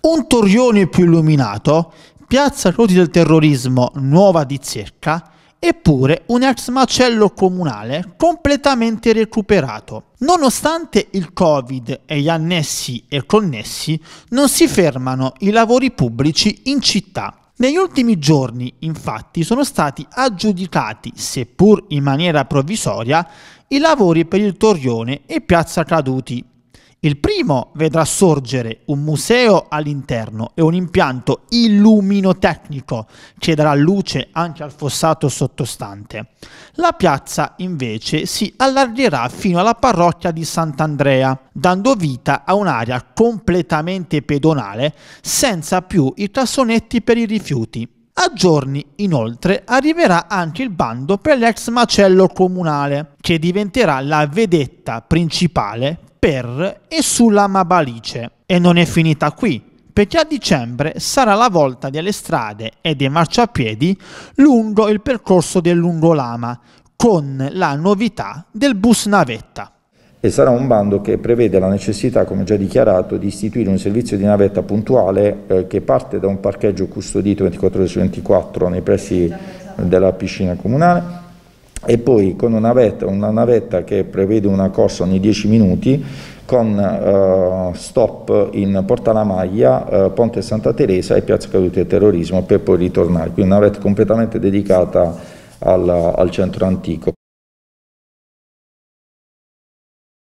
Un Torrione più illuminato, Piazza Ruoti del Terrorismo Nuova di Zecca, eppure un ex macello comunale completamente recuperato. Nonostante il Covid e gli annessi e connessi, non si fermano i lavori pubblici in città. Negli ultimi giorni, infatti, sono stati aggiudicati, seppur in maniera provvisoria, i lavori per il Torrione e Piazza Caduti. Il primo vedrà sorgere un museo all'interno e un impianto illuminotecnico che darà luce anche al fossato sottostante. La piazza invece si allargherà fino alla parrocchia di Sant'Andrea, dando vita a un'area completamente pedonale senza più i cassonetti per i rifiuti. A giorni, inoltre, arriverà anche il bando per l'ex macello comunale, che diventerà la vedetta principale per e sulla Mabalice. E non è finita qui, perché a dicembre sarà la volta delle strade e dei marciapiedi lungo il percorso del Lungolama, con la novità del bus navetta e sarà un bando che prevede la necessità, come già dichiarato, di istituire un servizio di navetta puntuale eh, che parte da un parcheggio custodito 24 ore su 24 nei pressi della piscina comunale e poi con una navetta, una navetta che prevede una corsa ogni 10 minuti con eh, stop in Porta Portalamaglia, eh, Ponte Santa Teresa e Piazza Caduti del Terrorismo per poi ritornare. Quindi una navetta completamente dedicata al, al centro antico.